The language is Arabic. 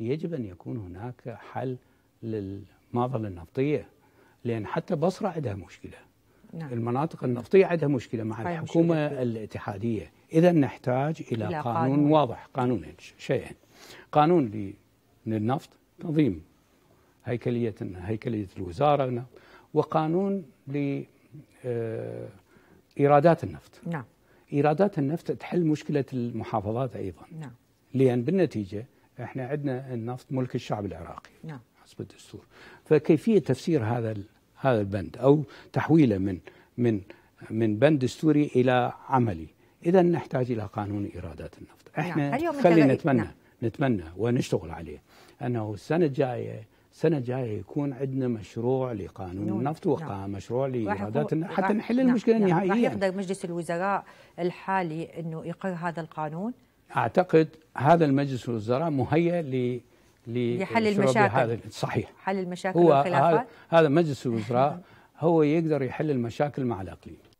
يجب أن يكون هناك حل للمعضلة النفطية لأن حتى بصرة عندها مشكلة نعم. المناطق النفطية عندها مشكلة مع الحكومة مشكلة. الاتحادية إذا نحتاج إلى, إلى قانون, قانون واضح قانونين شيئين قانون للنفط تنظيم هيكلية هيكلية الوزارة وقانون ل آه، ايرادات النفط نعم ايرادات النفط تحل مشكله المحافظات ايضا نعم لان بالنتيجه احنا عندنا النفط ملك الشعب العراقي نعم حسب الدستور فكيفيه تفسير هذا هذا البند او تحويله من من من بند دستوري الى عملي اذا نحتاج الى قانون ايرادات النفط نعم، احنا نعم. خلينا نتمنى نعم. نتمنى ونشتغل عليه انه السنه الجايه السنه الجايه يكون عندنا مشروع لقانون نعم. النفط ومشروع نعم. لايرادات النفط حتى نحل نعم. المشكله نعم. النهائيه راح يقدر مجلس الوزراء الحالي انه يقر هذا القانون اعتقد هذا المجلس الوزراء مهيئ ل لحل المشاكل صحيح حل المشاكل والخلافات هذا مجلس الوزراء هو يقدر يحل المشاكل مع الاقليم